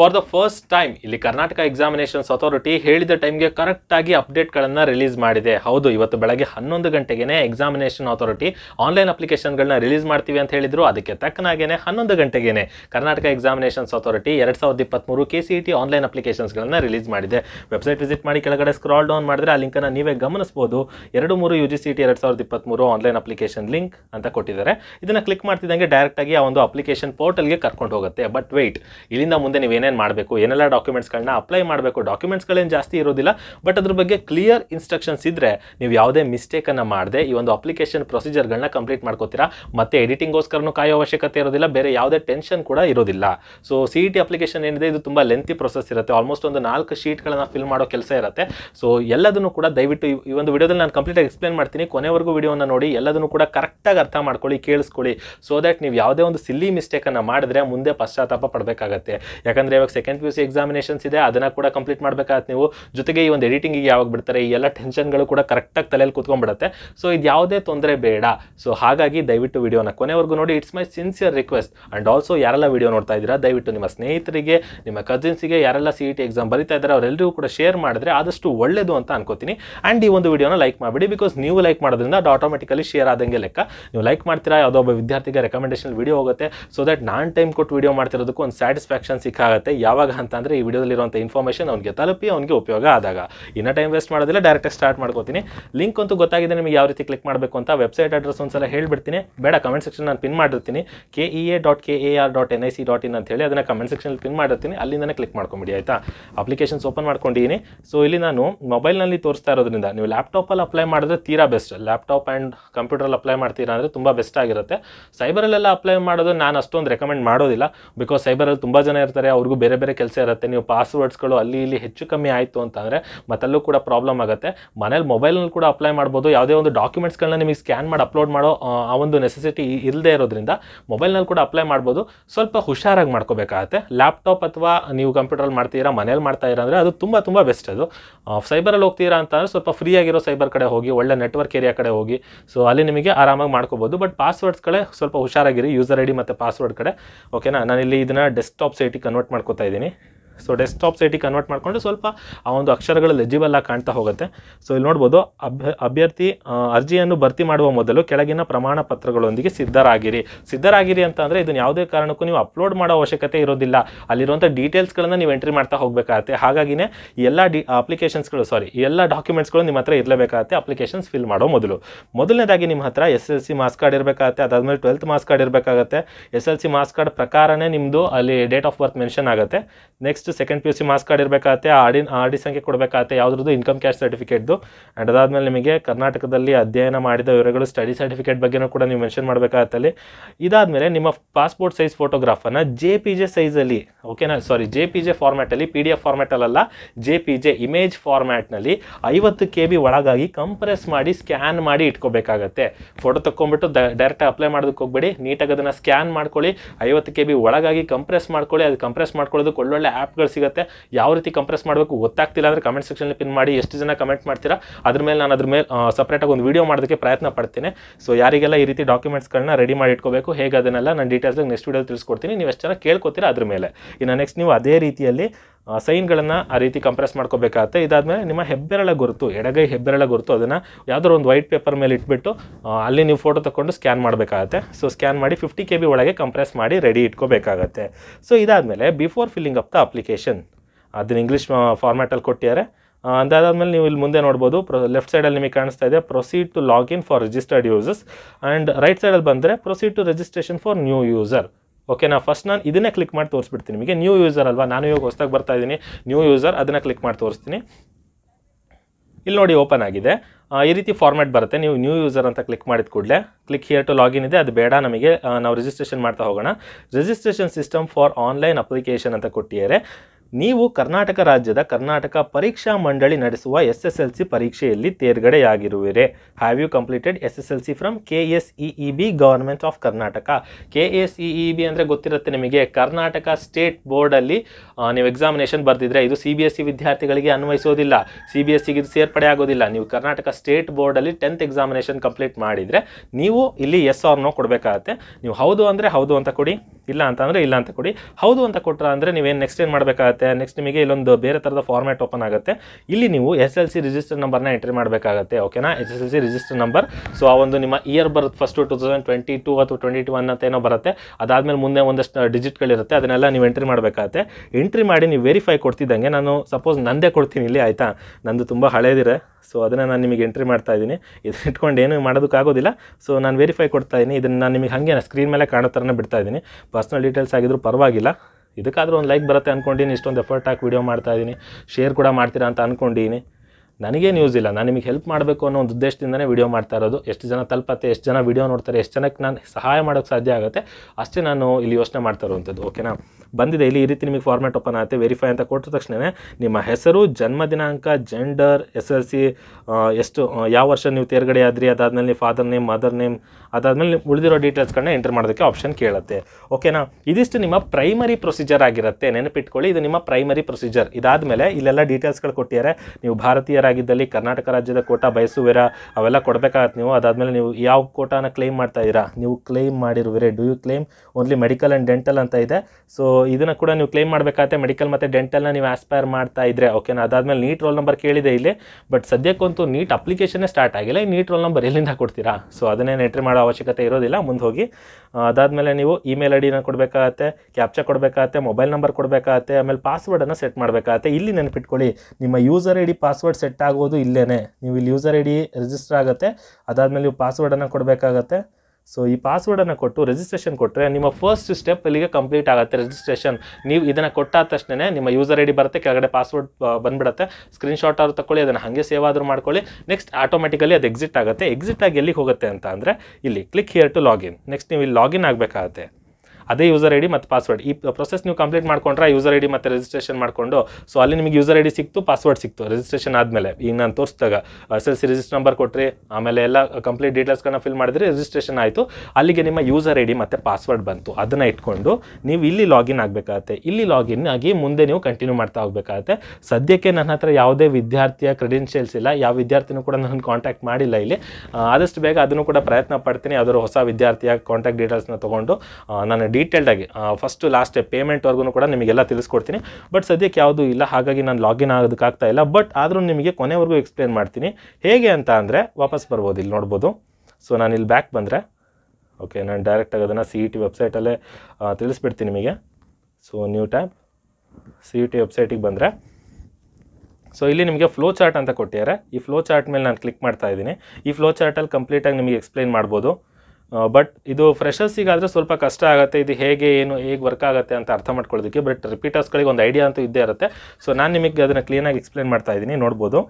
for the first time ಇಲ್ಲಿ Karnataka examinations authority ಹೇಳಿದ ಟೈಮ್ಗೆ ಕರೆಕ್ಟಾಗಿ ಅಪ್ಡೇಟ್ಗಳನ್ನು ರಿಲೀಸ್ ಮಾಡಿದೆ ಹೌದು ಇವತ್ತು ಬೆಳಗ್ಗೆ ಹನ್ನೊಂದು ಗಂಟೆಗೆ ಎಕ್ಸಾಮಿನೇಷನ್ ಅಥಾರಿಟಿ ಆನ್ಲೈನ್ ಅಪ್ಲಿಕೇಶನ್ಗಳನ್ನ ರಿಲೀಸ್ ಮಾಡ್ತೀವಿ ಅಂತ ಹೇಳಿದ್ರು ಅದಕ್ಕೆ ತಕ್ಕನಾಗೇನೆ ಹನ್ನೊಂದು ಗಂಟೆಗೆ ಕರ್ನಾಟಕ ಎಕ್ಸಾಮಿನೇಷನ್ಸ್ ಅಥಾರಿಟಿ ಎರಡು ಸಾವಿರದ ಇಪ್ಪತ್ತ್ಮೂರು ಕೆ ಸಿ ಟಿ ಆನ್ಲೈನ್ ಅಪ್ಲಿಕೇಶನ್ಸ್ಗಳನ್ನ ರಿಲೀಸ್ ಮಾಡಿದೆ ವೆಬ್ಸೈಟ್ ವಿಸಿಟ್ ಮಾಡಿ ಕೆಳಗಡೆ ಸ್ಕ್ರಾಲ್ ಡೌನ್ ಮಾಡಿದ್ರೆ ಆ ಲಿಂಕನ್ನು ನೀವೇ ಗಮನಿಸಬಹುದು ಎರಡು ಮೂರು ಯು ಜಿ ಸಿ ಟಿ ಎರಡು ಸಾವಿರದ ಇಪ್ಪತ್ತ್ಮೂರು ಆನ್ಲೈನ್ ಅಪ್ಲಿಕೇಶನ್ ಲಿಂಕ್ ಅಂತ ಕೊಟ್ಟಿದ್ದಾರೆ ಇದನ್ನು ಕ್ಲಿಕ್ ಮಾಡ್ತಿದ್ದಂಗೆ ಡೈರೆಕ್ಟಾಗಿ ಆ ಒಂದು ಅಪ್ಲಿಕೇಶನ್ ಪೋರ್ಟಲ್ಗೆ ಕರ್ಕೊಂಡು ಹೋಗುತ್ತೆ ಬಟ್ ವೆಯ್ಟ್ ಇಲ್ಲಿಂದ ಮುಂದೆ ನೀವೇನೇ ಏನೇನು ಮಾಡಬೇಕು ಏನೆಲ್ಲ ಡಾಕ್ಯುಮೆಂಟ್ಸ್ಗಳನ್ನ ಅಪ್ಲೈ ಮಾಡಬೇಕು ಡಾಕ್ಯುಮೆಂಟ್ಸ್ಗಳೇನು ಜಾಸ್ತಿ ಇರೋದಿಲ್ಲ ಬಟ್ ಅದ್ರ ಬಗ್ಗೆ ಕ್ಲಿಯರ್ ಇನ್ಸ್ಟ್ರಕ್ಷನ್ಸ್ ಇದ್ದರೆ ನೀವು ಯಾವುದೇ ಮಿಸ್ಟೇಕನ್ನು ಮಾಡದೆ ಈ ಒಂದು ಅಪ್ಲಿಕೇಶನ್ ಪ್ರೊಸೀಜರ್ಗಳನ್ನ ಕಂಪ್ಲೀಟ್ ಮಾಡ್ಕೋತೀರಾ ಮತ್ತೆ ಎಡಿಟಿಂಗ್ಗೋಸ್ಕರನೂ ಕಾಯೋ ಅವಶ್ಯಕತೆ ಇರೋದಿಲ್ಲ ಬೇರೆ ಯಾವುದೇ ಟೆನ್ಷನ್ ಕೂಡ ಇರೋದಿಲ್ಲ so C E T application ಏನಿದೆ ಇದು ತುಂಬ ಲೆಂತಿ ಪ್ರೊಸೆಸ್ ಇರುತ್ತೆ ಆಲ್ಮೋಸ್ಟ್ ಒಂದು ನಾಲ್ಕು ಶೀಟ್ಗಳನ್ನು ಫಿಲ್ ಮಾಡೋ ಕೆಲಸ ಇರುತ್ತೆ ಸೊ ಎಲ್ಲದನ್ನು ಕೂಡ ದಯವಿಟ್ಟು ಈ ಒಂದು ವಿಡಿಯೋದಲ್ಲಿ ನಾನು ಕಂಪ್ಲೀಟಾಗಿ ಎಕ್ಸ್ಪ್ಲೇನ್ ಮಾಡ್ತೀನಿ ಕೊನೆವರೆಗೂ ವಿಡಿಯೋನ ನೋಡಿ ಎಲ್ಲದನ್ನು ಕೂಡ ಕರೆಕ್ಟಾಗಿ ಅರ್ಥ ಮಾಡ್ಕೊಳ್ಳಿ ಕೇಳಿಸ್ಕೊಳ್ಳಿ ಸೊ ದಟ್ ನೀವು ಯಾವುದೇ ಒಂದು ಸಿಲ್ಲಿ ಮಿಸ್ಟೇಕನ್ನು ಮಾಡಿದ್ರೆ ಮುಂದೆ ಪಶ್ಚಾತ್ತಾಪ ಪಡಬೇಕಾಗತ್ತೆ ಯಾಕಂದರೆ ಯಾಕಂದ್ರೆ ಇವಾಗ second P U C examinations ಇದೆ ಅದನ್ನ ಕೂಡ ಕಂಪ್ಲೀಟ್ ಮಾಡಬೇಕಾಗತ್ತೆ ನೀವು ಜೊತೆಗೆ ಈ ಒಂದು ಎಡಿಟಿಂಗಿಗೆ ಯಾವಾಗ ಬಿಡ್ತಾರೆ ಈ ಎಲ್ಲ ಟೆನ್ಷನ್ಗಳು ಕೂಡ ಕರೆಕ್ಟಾಗಿ ತಲೆಯಲ್ಲಿ ಕೂತ್ಕೊಂಡ್ಬಿಡುತ್ತೆ ಸೊ ಇದು ಯಾವುದೇ ತೊಂದರೆ ಬೇಡ ಸೊ ಹಾಗಾಗಿ ದಯವಿಟ್ಟು ವಿಡಿಯೋನ ಕೊನೆವರೆಗೂ ನೋಡಿ it's my sincere request and also ಯಾರೆಲ್ಲ ವಿಡಿಯೋ ನೋಡ್ತಾ ಇದ್ದೀರಾ ದಯವಿಟ್ಟು ನಿಮ್ಮ ಸ್ನೇಹಿತರಿಗೆ ನಿಮ್ಮ ಕಸಿನ್ಸಿಗೆ ಯಾರೆಲ್ಲ C E e T exam ಬರಿತಾ ಇದ್ದಾರೆ ಅವರೆಲ್ಲರಿಗೂ ಕೂಡ ಶೇರ್ ಮಾಡಿದ್ರೆ ಆದಷ್ಟು ಒಳ್ಳೇದು ಅಂತ ಅನ್ಕೋತೀನಿ ಆ್ಯಂಡ್ ಈ ಒಂದು ವಿಡಿಯೋನ ಲೈಕ್ ಮಾಡಿಬಿಡಿ ಬಿಕಾಸ್ ನೀವು ಲೈಕ್ ಮಾಡೋದ್ರಿಂದ ಅದು ಆಟೋಮೆಟಿಕಲಿ ಶೇರ್ ಆದಂಗೆ ಲೆಕ್ಕ ನೀವು ಲೈಕ್ ಮಾಡ್ತೀರಾ ಯಾವುದೋ ಒಬ್ಬ ವಿದ್ಯಾರ್ಥಿಗೆ ರೆಕಮೆಂಡೇಶನ್ ವಿಡಿಯೋ ಹೋಗುತ್ತೆ ಸೊ ದಟ್ ನಾನ್ ಟೈಮ್ ಕೊಟ್ಟು ವಿಡಿಯೋ ಮಾಡ್ತಿರೋದಕ್ಕೂ ಒಂದು ಸ್ಯಾಟಿಸ್ಫ್ಯಾಕ್ಷನ್ ಸಿಕ್ಕಾಗುತ್ತೆ ಆಗುತ್ತೆ ಯಾವಾಗ ಅಂತ ಅಂದರೆ ಈ ವಿಡಿಯೋದಲ್ಲಿರುವಂಥ ಇನ್ಫಾರ್ಮೇಷನ್ ಅವನಿಗೆ ತಲುಪಿ ಅವನಿಗೆ ಉಪಯೋಗ ಆದಾಗ ಇನ್ನೂ ಟೈಮ್ ವೇಸ್ಟ್ ಮಾಡೋದಿಲ್ಲ ಡೈರೆಕ್ಟ್ ಸ್ಟಾರ್ಟ್ ಮಾಡ್ಕೋತೀನಿ ಲಿಂಕ್ ಅಂತೂ ಗೊತ್ತಾಗಿದೆ ನಿಮಗೆ ಯಾವ ರೀತಿ ಕ್ಲಿಕ್ ಮಾಡಬೇಕು ಅಂತ ವೆಬ್ಸೈಟ್ ಅಡ್ರೆಸ್ ಒಂದ್ಸಲ ಹೇಳ್ಬಿಡ್ತೀನಿ ಬೇಡ ಕಮೆಂಟ್ ಸೆಕ್ಷನ್ ನಾನು ಪಿನ್ ಮಾಡಿರ್ತೀನಿ K E A dot K A R dot N I C dot in ಅಂತ ಹೇಳಿ ಅದನ್ನು ಕಮೆಂಟ್ ಸೆಕ್ಷನ್ ಪಿನ್ ಮಾಡಿರ್ತೀನಿ ಅಲ್ಲಿಂದನೇ ಕ್ಲಿಕ್ ಮಾಡ್ಕೊಂಬಿಡಿ ಆಯಿತಾ ಅಪ್ಲಿಕೇಶನ್ಸ್ ಓಪನ್ ಮಾಡ್ಕೊಂಡಿದ್ದೀನಿ ಸೊ ಇಲ್ಲಿ ನಾನು ಮೊಬೈಲ್ನಲ್ಲಿ ತೋರಿಸ್ತಾ ಇರೋದ್ರಿಂದ ನೀವು ಅಲ್ಲಿ ಅಪ್ಲೈ ಮಾಡಿದ್ರೆ ತೀರಾ best laptop and computer apply ಮಾಡ್ತೀರಾ ಅಂದರೆ ತುಂಬ ಬೆಸ್ಟ್ ಆಗಿರುತ್ತೆ ಸೈಬರಲ್ಲೆಲ್ಲ ಅಪ್ಲೈ ಮಾಡೋದು ನಾನು ಅಷ್ಟೊಂದು ರೆಕಮೆಂಡ್ ಮಾಡೋದಿಲ್ಲ ಬಿಕಾಸ್ ಸೈಬರಲ್ಲಿ ತುಂಬ ಜನ ಇರ್ತಾರೆ ಅವ್ರಿಗೂ ಬೇರೆ ಬೇರೆ ಕೆಲಸ ಇರುತ್ತೆ ನೀವು ಪಾಸ್ವರ್ಡ್ಸ್ಗಳು ಅಲ್ಲಿ ಇಲ್ಲಿ ಹೆಚ್ಚು ಕಮ್ಮಿ ಆಯಿತು ಅಂತಂದರೆ ಮತ್ತಲ್ಲೂ ಕೂಡ ಪ್ರಾಬ್ಲಮ್ ಆಗುತ್ತೆ ಮನೇಲಿ ಮೊಬೈಲ್ನಲ್ಲಿ ಕೂಡ ಅಪ್ಲೈ ಮಾಡ್ಬೋದು ಯಾವುದೇ ಒಂದು ಡಾಕ್ಯುಮೆಂಟ್ಸ್ಗಳನ್ನ ನಿಮಗೆ ಸ್ಕ್ಯಾನ್ ಮಾಡಿ ಅಪ್ಲೋಡ್ ಮಾಡೋ ಆ ಒಂದು ನೆಸೆಸಿಟಿ ಇಲ್ಲದೆ ಇರೋದ್ರಿಂದ ಮೊಬೈಲ್ನಲ್ಲಿ ಕೂಡ ಅಪ್ಲೈ ಮಾಡ್ಬೋದು ಸ್ವಲ್ಪ ಹುಷಾರಾಗಿ ಮಾಡ್ಕೋಬೇಕಾಗತ್ತೆ ಲ್ಯಾಪ್ಟಾಪ್ ಅಥವಾ ನೀವು ಕಂಪ್ಯೂಟರಲ್ಲಿ ಮಾಡ್ತೀರಾ ಮನೇಲಿ ಮಾಡ್ತಾ ಅಂದರೆ ಅದು ತುಂಬ ತುಂಬ ಬೆಸ್ಟ್ ಅದು ಸೈಬರಲ್ಲಿ ಹೋಗ್ತೀರಾ ಅಂತಂದರೆ ಸ್ವಲ್ಪ ಫ್ರೀ ಆಗಿರೋ ಸೈಬರ್ ಕಡೆ ಹೋಗಿ ಒಳ್ಳೆ ನೆಟ್ವರ್ಕ್ ಏರಿಯಾ ಕಡೆ ಹೋಗಿ ಸೊ ಅಲ್ಲಿ ನಿಮಗೆ ಆರಾಮಾಗಿ ಮಾಡ್ಕೋಬೋದು ಬಟ್ ಪಾಸ್ವರ್ಡ್ಸ್ಗಳೇ ಸ್ವಲ್ಪ ಹುಷಾರಾಗಿರಿ ಯೂಸರ್ ಐ ಡಿ ಮತ್ತು ಪಾಸ್ವರ್ಡ್ ಕಡೆ ಓಕೆನಾ ಇಲ್ಲಿ ಇದನ್ನು ಡೆಸ್ಕ್ಟಾಪ್ ಸೈಟಿಗೆ ಕನ್ವರ್ಟ್ ಮಾಡಿ ಮಾಡ್ಕೋತಾ ಇದ್ದೀನಿ ಸೊ ಡೆಸ್ಕ್ಟಾಪ್ ಸೈಟಿಗೆ ಕನ್ವರ್ಟ್ ಮಾಡಿಕೊಂಡು ಸ್ವಲ್ಪ ಆ ಒಂದು ಅಕ್ಷರಗಳು ಲೆಜಿಬಲ್ ಆಗಿ ಕಾಣ್ತಾ ಹೋಗುತ್ತೆ ಸೊ ಇಲ್ಲಿ ನೋಡ್ಬೋದು ಅಭ್ಯ ಅಭ್ಯರ್ಥಿ ಅರ್ಜಿಯನ್ನು ಭರ್ತಿ ಮಾಡುವ ಮೊದಲು ಕೆಳಗಿನ ಪ್ರಮಾಣ ಪತ್ರಗಳೊಂದಿಗೆ ಸಿದ್ಧರಾಗಿರಿ ಸಿದ್ಧರಾಗಿರಿ ಅಂತ ಅಂದರೆ ಇದನ್ನು ಯಾವುದೇ ಕಾರಣಕ್ಕೂ ನೀವು ಅಪ್ಲೋಡ್ ಮಾಡೋ ಅವಶ್ಯಕತೆ ಇರೋದಿಲ್ಲ ಅಲ್ಲಿರುವಂಥ ಡೀಟೇಲ್ಸ್ಗಳನ್ನು ನೀವು ಎಂಟ್ರಿ ಮಾಡ್ತಾ ಹೋಗಬೇಕಾಗತ್ತೆ ಹಾಗಾಗಿನೇ ಎಲ್ಲ ಡಿ ಅಪ್ಲಿಕೇಶನ್ಸ್ಗಳು ಸಾರಿ ಎಲ್ಲ ಡಾಕ್ಯುಮೆಂಟ್ಸ್ಗಳು ನಿಮ್ಮ ಹತ್ರ ಇರಲೇಬೇಕಾಗತ್ತೆ ಅಪ್ಲಿಕೇಶನ್ಸ್ ಫಿಲ್ ಮಾಡೋ ಮೊದಲು ಮೊದಲನೇದಾಗಿ ನಿಮ್ಮ ಹತ್ರ S L C marks card ಇರಬೇಕಾಗತ್ತೆ ಅದಾದಮೇಲೆ ಟ್ವೆಲ್ತ್ ಮಾಸ್ ಕಾರ್ಡ್ ಇರಬೇಕಾಗತ್ತೆ S L C marks card ಪ್ರಕಾರನೇ ನಿಮ್ಮದು ಅಲ್ಲಿ ಡೇಟ್ ಆಫ್ ಬರ್ತ್ ಮೆನ್ಷನ್ ಆಗುತ್ತೆ next second P U C marks card ಇರಬೇಕಾಗತ್ತೆ ಆರ್ ಆಡಿ ಸಂಖ್ಯೆ ಕೊಡಬೇಕಾಗುತ್ತೆ ಯಾವುದ್ರದ್ದು ಇನ್ಕಮ್ ಕ್ಯಾಶ್ ಸರ್ಟಿಫಿಕೇಟ್ದು ಆ್ಯಂಡ್ ಅದಾದಮೇಲೆ ನಿಮಗೆ ಕರ್ನಾಟಕದಲ್ಲಿ ಅಧ್ಯಯನ ಮಾಡಿದ ವಿವರಗಳು ಸ್ಟಡಿ ಸರ್ಟಿಫಿಕೇಟ್ ಬಗ್ಗೆ ಕೂಡ ನೀವು ಮೆನ್ಷನ್ ಅಲ್ಲಿ ಇದಾದಮೇಲೆ ನಿಮ್ಮ ಪಾಸ್ಪೋರ್ಟ್ ಸೈಜ್ ಫೋಟೋಗ್ರಾಫನ್ನು ಜೆ ಪಿ ಜೆ ಸೈಜಲ್ಲಿ ಓಕೆನಾ ಸಾರಿ ಜೆ ಪಿ ಜೆ ಫಾರ್ಮ್ಯಾಟಲ್ಲಿ ಪಿ ಡಿ ಎಫ್ ಫಾರ್ಮ್ಯಾಟಲ್ಲ ಜೆ ಪಿ ಜೆ ಇಮೇಜ್ ಫಾರ್ಮ್ಯಾಟ್ನಲ್ಲಿ ಐವತ್ತು ಕೆ ಬಿ ಒಳಗಾಗಿ ಕಂಪ್ರೆಸ್ ಮಾಡಿ ಸ್ಕ್ಯಾನ್ ಮಾಡಿ ಇಟ್ಕೋಬೇಕಾಗತ್ತೆ ಫೋಟೋ ತಗೊಂಡ್ಬಿಟ್ಟು ಡೈರೆಕ್ಟ್ ಅಪ್ಲೈ ಮಾಡೋದಕ್ಕೆ ಹೋಗ್ಬೇಡಿ ನೀಟಾಗಿ ಅದನ್ನು ಸ್ಕ್ಯಾನ್ ಮಾಡ್ಕೊಳ್ಳಿ ಐವತ್ತು ಕೆ ಬಿ ಒಳಗಾಗಿ ಕಂಪ್ರೆಸ್ ಮಾಡ್ಕೊಳ್ಳಿ ಅದು ಕಂಪ್ರೆಸ್ ಮಾಡ್ಕೊಳ್ಳೋದಕ್ಕೆ ಒಳ್ಳೊಳ್ಳೆ ಆ್ಯಪ್ ಆ್ಯಪ್ಗಳು ಸಿಗುತ್ತೆ ಯಾವ ರೀತಿ ಕಂಪ್ರೆಸ್ ಮಾಡಬೇಕು ಗೊತ್ತಾಗ್ತಿಲ್ಲ ಅಂದರೆ ಕಮೆಂಟ್ ಸೆಕ್ಷನಲ್ಲಿ ಪಿನ್ ಮಾಡಿ ಎಷ್ಟು ಜನ ಕಮೆಂಟ್ ಮಾಡ್ತೀರಾ ಅದ್ರ ಮೇಲೆ ನಾನು ಅದ್ರ ಮೇಲೆ ಸಪ್ರೇಟಾಗಿ ಒಂದು ವೀಡಿಯೋ ಮಾಡೋದಕ್ಕೆ ಪ್ರಯತ್ನ ಪಡ್ತೀನಿ ಸೊ ಯಾರಿಗೆಲ್ಲ ಈ ರೀತಿ ಡಾಕ್ಯುಮೆಂಟ್ಸ್ಗಳನ್ನ ರೆಡಿ ಮಾಡಿ ಇಟ್ಕೋಬೇಕು ಹೇಗೆ ಅದನ್ನೆಲ್ಲ ನಾನು ಡೀಟೇಲ್ಸಾಗಿ ನೆಕ್ಸ್ಟ್ ವೀಡಿಯೋ ತಿಳಿಸ್ಕೊಡ್ತೀನಿ ನೀವು ಎಷ್ಟು ಜನ ಕೇಳ್ಕೊತೀರ ಅದ್ರ ಮೇಲೆ ಇನ್ನು ನೆಕ್ಸ್ಟ್ ನೀವು ಅದೇ ರೀತಿಯಲ್ಲಿ ಸೈನ್ಗಳನ್ನು ಆ ರೀತಿ ಕಂಪ್ರೆಸ್ ಮಾಡ್ಕೋಬೇಕಾಗುತ್ತೆ ಇದಾದಮೇಲೆ ನಿಮ್ಮ ಹೆಬ್ಬೆರಳ ಗುರುತು ಎಡಗೈ ಹೆಬ್ಬೆರಳ ಗುರುತು ಅದನ್ನು ಯಾವುದಾದ್ರು ಒಂದು ವೈಟ್ ಪೇಪರ್ ಮೇಲೆ ಇಟ್ಬಿಟ್ಟು ಅಲ್ಲಿ ನೀವು ಫೋಟೋ ತಗೊಂಡು ಸ್ಕ್ಯಾನ್ ಮಾಡಬೇಕಾಗತ್ತೆ ಸೊ ಸ್ಕ್ಯಾನ್ ಮಾಡಿ ಫಿಫ್ಟಿ ಕೆ ಬಿ ಒಳಗೆ ಕಂಪ್ರೆಸ್ ಮಾಡಿ ರೆಡಿ ಇಟ್ಕೋಬೇಕಾಗತ್ತೆ ಸೊ ಇದಾದಮೇಲೆ before filling up the application ಅದನ್ನ ಇಂಗ್ಲೀಷ್ ಫಾರ್ಮ್ಯಾಟಲ್ಲಿ ಕೊಟ್ಟಿದ್ದಾರೆ ಅದಾದಮೇಲೆ ನೀವು ಇಲ್ಲಿ ಮುಂದೆ ನೋಡ್ಬೋದು ಪ್ರೊ ಲೆಫ್ಟ್ ಸೈಡಲ್ಲಿ ನಿಮಗೆ ಕಾಣಿಸ್ತಾ ಇದೆ proceed to login for registered ಯೂಸಸ್ ಆ್ಯಂಡ್ ರೈಟ್ ಸೈಡಲ್ಲಿ ಬಂದರೆ proceed to registration for new user okay ನಾ ಫಸ್ಟ್ ನಾನು ಇದನ್ನೇ ಕ್ಲಿಕ್ ಮಾಡಿ ತೋರಿಸ್ಬಿಡ್ತೀನಿ ನಿಮಗೆ ನ್ಯೂ ಯೂಸರ್ ಅಲ್ವಾ ನಾನು ಇವಾಗ ಹೊಸ್ದಾಗಿ ಬರ್ತಾ ಇದ್ದೀನಿ ನ್ಯೂ ಯೂಸರ್ ಅದನ್ನು ಕ್ಲಿಕ್ ಮಾಡಿ ತೋರಿಸ್ತೀನಿ ಇಲ್ಲಿ ನೋಡಿ ಓಪನ್ ಆಗಿದೆ ಈ ರೀತಿ ಫಾರ್ಮ್ಯಾಟ್ ಬರುತ್ತೆ ನೀವು ನ್ಯೂ ಯೂಸರ್ ಅಂತ ಕ್ಲಿಕ್ ಮಾಡಿದ ಕೂಡಲೇ ಕ್ಲಿಕ್ ಹಿಯರ್ ಟು ಲಾಗಿನ್ ಇದೆ ಅದು ಬೇಡ ನಮಗೆ ನಾವು ರಿಜಿಸ್ಟ್ರೇಷನ್ ಮಾಡ್ತಾ ಹೋಗೋಣ registration system for online application ಅಂತ ಕೊಟ್ಟಿದ್ದಾರೆ ನೀವು ಕರ್ನಾಟಕ ರಾಜ್ಯದ ಕರ್ನಾಟಕ ಪರೀಕ್ಷಾ ಮಂಡಳಿ ನಡೆಸುವ ಎಸ್ ಎಸ್ ಎಲ್ ಸಿ ಪರೀಕ್ಷೆಯಲ್ಲಿ ತೇರ್ಗಡೆಯಾಗಿರುವಿರಿ have you completed S S L C from K S E B government of Karnataka K S E B ಅಂದರೆ ಗೊತ್ತಿರುತ್ತೆ ನಿಮಗೆ ಕರ್ನಾಟಕ ಸ್ಟೇಟ್ ಬೋರ್ಡಲ್ಲಿ ನೀವು ಎಕ್ಸಾಮಿನೇಷನ್ ಬರೆದಿದ್ರೆ ಇದು ಸಿ ಬಿ ಎಸ್ ಸಿ ವಿದ್ಯಾರ್ಥಿಗಳಿಗೆ ಅನ್ವಯಿಸೋದಿಲ್ಲ ಸಿ ಬಿ ಎಸ್ ಸಿಗೆ ಸೇರ್ಪಡೆ ಆಗೋದಿಲ್ಲ ನೀವು ಕರ್ನಾಟಕ ಸ್ಟೇಟ್ ಬೋರ್ಡಲ್ಲಿ ಟೆಂತ್ ಎಕ್ಸಾಮಿನೇಷನ್ ಕಂಪ್ಲೀಟ್ ಮಾಡಿದರೆ ನೀವು ಇಲ್ಲಿ ಎಸ್ ಆರ್ ನೋ ಕೊಡಬೇಕಾಗತ್ತೆ ನೀವು ಹೌದು ಅಂದರೆ ಹೌದು ಅಂತ ಕೊಡಿ ಇಲ್ಲ ಅಂತಂದರೆ ಇಲ್ಲ ಅಂತ ಕೊಡಿ ಹೌದು ಅಂತ ಕೊಟ್ಟರೆ ಅಂದರೆ ನೀವೇನು ನೆಕ್ಸ್ಟ್ ಏನು ಮಾಡಬೇಕಾಗತ್ತೆ ಆಗುತ್ತೆ ನೆಕ್ಸ್ಟ್ ನಿಮಗೆ ಇಲ್ಲೊಂದು ಬೇರೆ ಥರದ ಫಾರ್ಮ್ಯಾಟ್ ಓಪನ್ ಆಗುತ್ತೆ ಇಲ್ಲಿ ನೀವು ಎಸ್ ಎಲ್ ಸಿ ರಿಜಿಸ್ಟರ್ ನಂಬರ್ನ ಎಂಟ್ರಿ ಮಾಡಬೇಕಾಗುತ್ತೆ ಓಕೆನಾ S S L C register number so ಆ ಒಂದು ನಿಮ್ಮ ಇಯರ್ ಬರುತ್ತೆ first two thousand twenty two ಅಥವಾ ಟ್ವೆಂಟಿ ಟು ಒನ್ ಅಂತ ಏನೋ ಬರುತ್ತೆ ಅದಾದಮೇಲೆ ಮುಂದೆ ಒಂದಷ್ಟು ಡಿಜಿಟ್ಗಳಿರುತ್ತೆ ಅದನ್ನೆಲ್ಲ ನೀವು ಎಂಟ್ರಿ ಮಾಡಬೇಕಾಗುತ್ತೆ ಎಂಟ್ರಿ ಮಾಡಿ ನೀವು ವೆರಿಫೈ ಕೊಡ್ತಿದ್ದಂಗೆ ನಾನು ಸಪೋಸ್ ನಂದೇ ಕೊಡ್ತೀನಿ ಇಲ್ಲಿ ಆಯಿತಾ ನಂದು ತುಂಬ ಹಳೇದಿದೆ ಸೊ ಅದನ್ನು ನಾನು ನಿಮಗೆ ಎಂಟ್ರಿ ಮಾಡ್ತಾ ಇದ್ದೀನಿ ಇದನ್ನ ಇಟ್ಕೊಂಡು ಏನು ಮಾಡೋದಕ್ಕಾಗೋದಿಲ್ಲ ಸೊ ನಾನು ವೆರಿಫೈ ಕೊಡ್ತಾ ಇದ್ದೀನಿ ಇದನ್ನು ನಾನು ನಿಮಗೆ ಹಾಗೆ ಸ್ಕ್ರೀನ್ ಮೇಲೆ ಕಾಣೋ ಥರನೇ ಬಿಡ್ತಾ ಇದ್ದೀನಿ ಪರ್ಸ್ನಲ್ ಡೀಟೇಲ್ಸ್ ಆಗಿದ್ರು ಪರವಾಗಿಲ್ಲ ಇದಕ್ಕಾದರೂ ಒಂದು ಲೈಕ್ ಬರುತ್ತೆ ಅಂದ್ಕೊಂಡಿನಿ ಇಷ್ಟೊಂದು ಎಫರ್ಟ್ ಹಾಕಿ ವೀಡಿಯೋ ಮಾಡ್ತಾಯಿದ್ದೀನಿ ಶೇರ್ ಕೂಡ ಮಾಡ್ತೀರಾ ಅಂತ ಅಂದ್ಕೊಂಡಿನಿ ನನಗೇನು ನ್ಯೂಸ್ ಇಲ್ಲ ನಾನು ನಿಮಗೆ ಹೆಲ್ಪ್ ಮಾಡಬೇಕು ಅನ್ನೋ ಒಂದು ಉದ್ದೇಶದಿಂದನೇ ವಿಡಿಯೋ ಮಾಡ್ತಾ ಇರೋದು ಎಷ್ಟು ಜನ ತಲುಪತ್ತೆ ಎಷ್ಟು ಜನ ವಿಡಿಯೋ ನೋಡ್ತಾರೆ ಎಷ್ಟು ಜನಕ್ಕೆ ನಾನು ಸಹಾಯ ಮಾಡೋಕ್ಕೆ ಸಾಧ್ಯ ಆಗುತ್ತೆ ಅಷ್ಟೇ ನಾನು ಇಲ್ಲಿ ಯೋಚನೆ ಮಾಡ್ತಾ ಇರುವಂಥದ್ದು ಓಕೆನಾ ಬಂದಿದೆ ಇಲ್ಲಿ ಈ ರೀತಿ ನಿಮಗೆ ಫಾರ್ಮ್ಯಾಟ್ ಓಪನ್ ಆಗುತ್ತೆ ವೆರಿಫೈ ಅಂತ ಕೊಟ್ಟ ತಕ್ಷಣವೇ ನಿಮ್ಮ ಹೆಸರು ಜನ್ಮ ದಿನಾಂಕ ಜೆಂಡರ್ ಎಸ್ ಎಲ್ ಸಿ ಎಷ್ಟು ಯಾವ ವರ್ಷ ನೀವು ತೇರ್ಗಡೆ ಆದ್ರಿ ಅದಾದ್ಮೇಲೆ ಫಾದರ್ ನೇಮ್ ಮದರ್ ನೇಮ್ ಅದಾದಮೇಲೆ ಉಳಿದಿರೋ ಡೀಟೇಲ್ಸ್ ಎಂಟರ್ ಮಾಡೋದಕ್ಕೆ ಆಪ್ಷನ್ ಕೇಳುತ್ತೆ ಓಕೆನಾ ಇದಿಷ್ಟು ನಿಮ್ಮ ಪ್ರೈಮರಿ ಪ್ರೊಸೀಜರ್ ಆಗಿರುತ್ತೆ ನೆನಪಿಟ್ಕೊಳ್ಳಿ ಇದು ನಿಮ್ಮ ಪ್ರೈಮರಿ ಪ್ರೊಸೀಜರ್ ಇದಾದಮೇಲೆ ಇಲ್ಲೆಲ್ಲ ಡೀಟೇಲ್ಸ್ಗಳು ಕೊಟ್ಟಿದ್ದಾರೆ ನೀವು ಭಾರತೀಯರ ಆಗಿದ್ದಲ್ಲಿ ಕರ್ನಾಟಕ ರಾಜ್ಯದ ಕೋಟ ಬಯಸುವಿರಾ ಅವೆಲ್ಲ ಕೊಡಬೇಕಾಗತ್ತೆ ನೀವು ಅದಾದಮೇಲೆ ನೀವು ಯಾವ ಕೋಟಾನ ಕ್ಲೇಮ್ ಮಾಡ್ತಾ ಇದ್ದೀರಾ ನೀವು ಕ್ಲೈಮ್ ಮಾಡಿರುವಿರಿ do you claim only medical and dental ಅಂತ ಇದೆ ಸೊ ಇದನ್ನು ಕೂಡ ನೀವು ಕ್ಲೇಮ್ ಮಾಡಬೇಕಾಗತ್ತೆ ಮೆಡಿಕಲ್ ಮತ್ತು ಡೆಂಟಲ್ನ ನೀವು ಆಸ್ಪೈರ್ ಮಾಡ್ತಾ ಇದ್ರೆ ಓಕೆನಾ ಅದಾದಮೇಲೆ ನೀಟ್ ರೋಲ್ ನಂಬರ್ ಕೇಳಿದೆ ಇಲ್ಲಿ ಬಟ್ ಸದ್ಯಕ್ಕಂತೂ ನೀಟ್ ಅಪ್ಲಿಕೇಶನ್ ಸ್ಟಾರ್ಟ್ ಆಗಿಲ್ಲ ಈ ನೀಟ್ ರೋಲ್ ನಂಬರ್ ಎಲ್ಲಿಂದ ಕೊಡ್ತೀರಾ ಸೊ ಅದನ್ನೇ ಎಂಟ್ರಿ ಮಾಡೋ ಅವಶ್ಯಕತೆ ಇರೋದಿಲ್ಲ ಮುಂದೆ ಹೋಗಿ ಅದಾದಮೇಲೆ ನೀವು ಇಮೇಲ್ ಐ ಡಿನ ಕೊಡಬೇಕಾಗತ್ತೆ ಕ್ಯಾಪ್ಚಾ ಕೊಡಬೇಕಾಗತ್ತೆ ಮೊಬೈಲ್ ನಂಬರ್ ಕೊಡಬೇಕಾಗತ್ತೆ ಆಮೇಲೆ ಪಾಸ್ವರ್ಡನ್ನು ಸೆಟ್ ಮಾಡಬೇಕಾಗತ್ತೆ ಇಲ್ಲಿ ನೆನಪಿಟ್ಕೊಳ್ಳಿ ನಿಮ್ಮ user I D password set connect ಆಗೋದು ಇಲ್ಲೇ ನೀವು ಇಲ್ಲಿ ಯೂಸರ್ ಐ ಡಿ ರಿಜಿಸ್ಟರ್ ಆಗುತ್ತೆ ಅದಾದಮೇಲೆ ನೀವು ಪಾಸ್ವರ್ಡನ್ನು ಕೊಡಬೇಕಾಗತ್ತೆ ಸೊ ಈ ಪಾಸ್ವರ್ಡನ್ನು ಕೊಟ್ಟು ರಿಜಿಸ್ಟ್ರೇಷನ್ ಕೊಟ್ಟರೆ ನಿಮ್ಮ ಫಸ್ಟ್ ಸ್ಟೆಪ್ ಇಲ್ಲಿಗೆ ಕಂಪ್ಲೀಟ್ ಆಗುತ್ತೆ ರಿಜಿಸ್ಟ್ರೇಷನ್ ನೀವು ಇದನ್ನು ಕೊಟ್ಟಾದ ತಕ್ಷಣ ನಿಮ್ಮ ಯೂಸರ್ ಐ ಡಿ ಬರುತ್ತೆ ಕೆಳಗಡೆ ಪಾಸ್ವರ್ಡ್ ಸ್ಕ್ರೀನ್ ಶಾಟ್ ಆದರೂ ತಗೊಳ್ಳಿ ಅದನ್ನು ಹಾಗೆ ಸೇವ್ ಆದರೂ ಮಾಡ್ಕೊಳ್ಳಿ ನೆಕ್ಸ್ಟ್ ಆಟೋಮೆಟಿಕಲಿ ಅದು ಎಕ್ಸಿಟ್ ಆಗುತ್ತೆ ಎಕ್ಸಿಟ್ ಆಗಿ ಎಲ್ಲಿಗೆ ಹೋಗುತ್ತೆ ಅಂತ ಅಂದರೆ ಇಲ್ಲಿ click here to login next ನೀವು ಇಲ್ಲಿ ಲಾಗಿನ್ ಆಗಬೇಕಾಗುತ್ತೆ ಅದೇ ಯೂಸರ್ ಐಡಿ ಮತ್ತು ಪಾಸ್ವರ್ಡ್ ಈ ಪ್ರೊಸೆಸ್ ನೀವು ಕಂಪ್ಲೀಟ್ ಮಾಡ್ಕೊಂಡ್ರೆ ಯೂಸರ್ ಐಡಿ ಮತ್ತು ರಿಜಿಸ್ಟ್ರೇಷನ್ ಮಾಡಿಕೊಂಡು ಸೊ ಅಲ್ಲಿ ನಿಮಗೆ ಯೂಸರ್ ಐಡಿ ಸಿಕ್ತು ಪಾಸ್ವರ್ಡ್ ಸಿಕ್ತು ರಿಜಿಸ್ಟ್ರೇಷನ್ ಆದಮೇಲೆ ಈಗ ನಾನು ತೋರಿಸಿದಾಗ S L C register number ಕೊಟ್ಟರೆ ಆಮೇಲೆ ಎಲ್ಲ ಕಂಪ್ಲೀಟ್ ಡೀಟೇಲ್ಸ್ಗಳನ್ನ ಫಿಲ್ ಮಾಡಿದ್ರೆ ರಿಜಿಸ್ಟ್ರೇಷನ್ ಆಯಿತು ಅಲ್ಲಿಗೆ ನಿಮ್ಮ ಯೂಸರ್ ಐ ಡಿ ಮತ್ತು ಪಾಸ್ವರ್ಡ್ ಬಂತು ಅದನ್ನು ಇಟ್ಕೊಂಡು ನೀವು ಇಲ್ಲಿ ಲಾಗಿನ್ ಆಗಬೇಕಾಗತ್ತೆ ಇಲ್ಲಿ ಲಾಗಿನ್ ಆಗಿ ಮುಂದೆ ನೀವು ಕಂಟಿನ್ಯೂ ಮಾಡ್ತಾ ಹೋಗಬೇಕಾಗತ್ತೆ ಸದ್ಯಕ್ಕೆ ನನ್ನ ಹತ್ರ ಯಾವುದೇ ವಿದ್ಯಾರ್ಥಿಯ ಕ್ರೆಡೆನ್ಷಿಯಲ್ಸ್ ಇಲ್ಲ ಯಾವ ವಿದ್ಯಾರ್ಥಿನೂ ಕೂಡ ನಾನು ಕಾಂಟ್ಯಾಕ್ಟ್ ಮಾಡಿಲ್ಲ ಇಲ್ಲಿ ಆದಷ್ಟು ಬೇಗ ಅದನ್ನು ಕೂಡ ಪ್ರಯತ್ನ ಪಡ್ತೀನಿ ಯಾವ್ದಾದ್ರು ಹೊಸ ವಿದ್ಯಾರ್ಥಿಯ ಕಾಂಟ್ಯಾಕ್ಟ್ ಡೀಟೇಲ್ಸ್ನ ತೊಗೊಂಡು ನಾನು ಡಿ ಡೀಟೇಲ್ಡಾಗಿ ಫಸ್ಟ್ ಲಾಸ್ಟ್ ಪೇಮೆಂಟ್ವರೆಗೂ ಕೂಡ ನಿಮಗೆಲ್ಲ ತಿಳಿಸ್ಕೊಡ್ತೀನಿ ಬಟ್ ಸದ್ಯಕ್ಕೆ ಯಾವುದೂ ಇಲ್ಲ ಹಾಗಾಗಿ ನಾನು ಲಾಗಿನ್ ಆಗೋದಕ್ಕಾಗ್ತಾ ಇಲ್ಲ ಬಟ್ ಆದರೂ ನಿಮಗೆ ಕೊನೆವರೆಗೂ ಎಕ್ಸ್ಪ್ಲೇನ್ ಮಾಡ್ತೀನಿ ಹೇಗೆ ಅಂತ ಅಂದರೆ ವಾಪಸ್ ಬರ್ಬೋದು ಇಲ್ಲಿ ನೋಡ್ಬೋದು ಸೊ ನಾನು ಇಲ್ಲಿ ಬ್ಯಾಕ್ ಬಂದರೆ ಓಕೆ ನಾನು ಡೈರೆಕ್ಟಾಗಿ ಅದನ್ನು ಸಿ ಇ ಟಿ ವೆಬ್ಸೈಟಲ್ಲೇ ತಿಳಿಸ್ಬಿಡ್ತೀನಿ ನಿಮಗೆ so new tab C E T ವೆಬ್ಸೈಟಿಗೆ ಬಂದರೆ ಸೊ ಇಲ್ಲಿ ನಿಮಗೆ ಫ್ಲೋ ಚಾರ್ಟ್ ಅಂತ ಕೊಟ್ಟಿದ್ದಾರೆ ಈ ಫ್ಲೋ ಚಾರ್ಟ್ ಮೇಲೆ ನಾನು ಕ್ಲಿಕ್ ಮಾಡ್ತಾ ಇದ್ದೀನಿ ಈ ಫ್ಲೋ ಚಾರ್ಟಲ್ಲಿ ಕಂಪ್ಲೀಟಾಗಿ ನಿಮಗೆ ಎಕ್ಸ್ಪ್ಲೈನ್ ಮಾಡ್ಬೋದು ಬಟ್ ಇದು ಫ್ರೆಷರ್ಸಿಗಾದರೆ ಸ್ವಲ್ಪ ಕಷ್ಟ ಆಗುತ್ತೆ ಇದು ಹೇಗೆ ಏನು ಹೇಗೆ ವರ್ಕ್ ಆಗುತ್ತೆ ಅಂತ ಅರ್ಥ ಮಾಡ್ಕೊಳ್ಳೋದಕ್ಕೆ ಬಟ್ ರಿಪೀಟರ್ಸ್ಗಳಿಗೆ ಒಂದು ಐಡಿಯಾ ಅಂತೂ ಇದ್ದೇ ಇರುತ್ತೆ ಸೊ ನಾನು ನಿಮಗೆ ಅದನ್ನು ಕ್ಲೀನಾಗಿ ಎಕ್ಸ್ಪ್ಲೇನ್ ಮಾಡ್ತಾ ಇದ್ದೀನಿ ನೋಡ್ಬೋದು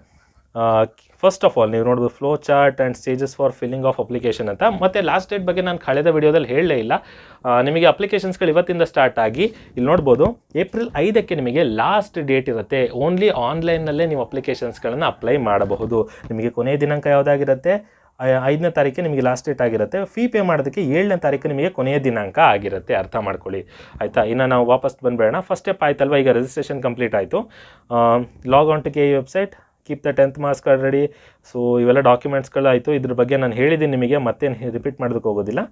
ಫಸ್ಟ್ ಆಫ್ ಆಲ್ ನೀವು ನೋಡ್ಬೋದು flow chart and stages for filling of application ಅಂತ ಮತ್ತು ಲಾಸ್ಟ್ ಡೇಟ್ ಬಗ್ಗೆ ನಾನು ಕಳೆದ ವಿಡಿಯೋದಲ್ಲಿ ಹೇಳಲೇ ಇಲ್ಲ ನಿಮಗೆ ಅಪ್ಲಿಕೇಶನ್ಸ್ಗಳು ಇವತ್ತಿಂದ ಸ್ಟಾರ್ಟ್ ಆಗಿ ಇಲ್ಲಿ ನೋಡ್ಬೋದು ಏಪ್ರಿಲ್ ಐದಕ್ಕೆ ನಿಮಗೆ ಲಾಸ್ಟ್ ಡೇಟ್ ಇರುತ್ತೆ ಓನ್ಲಿ ಆನ್ಲೈನ್ನಲ್ಲೇ ನೀವು ಅಪ್ಲಿಕೇಶನ್ಸ್ಗಳನ್ನು ಅಪ್ಲೈ ಮಾಡಬಹುದು ನಿಮಗೆ ಕೊನೆಯ ದಿನಾಂಕ ಯಾವುದಾಗಿರುತ್ತೆ ಐದನೇ ತಾರೀಕು ನಿಮಗೆ ಲಾಸ್ಟ್ ಡೇಟ್ ಆಗಿರುತ್ತೆ ಫೀ ಪೇ ಮಾಡೋದಕ್ಕೆ ಏಳನೇ ತಾರೀಕು ನಿಮಗೆ ಕೊನೆಯ ದಿನಾಂಕ ಆಗಿರುತ್ತೆ ಅರ್ಥ ಮಾಡ್ಕೊಳ್ಳಿ ಆಯಿತಾ ಇನ್ನು ನಾವು ವಾಪಸ್ ಬಂದ್ಬೇಡ ಫಸ್ಟ್ ಸ್ಟೆಪ್ ಆಯ್ತಲ್ವ ಈಗ ರಿಜಿಸ್ಟ್ರೇಷನ್ ಕಂಪ್ಲೀಟ್ ಆಯಿತು log on to K website keep the tenth marks card ready so ಇವೆಲ್ಲ ಡಾಕ್ಯುಮೆಂಟ್ಸ್ಗಳಾಯಿತು ಇದ್ರ ಬಗ್ಗೆ ನಾನು ಹೇಳಿದ್ದೀನಿ ನಿಮಗೆ ಮತ್ತೇನು ರಿಪೀಟ್ ಮಾಡೋದಕ್ಕೆ ಹೋಗೋದಿಲ್ಲ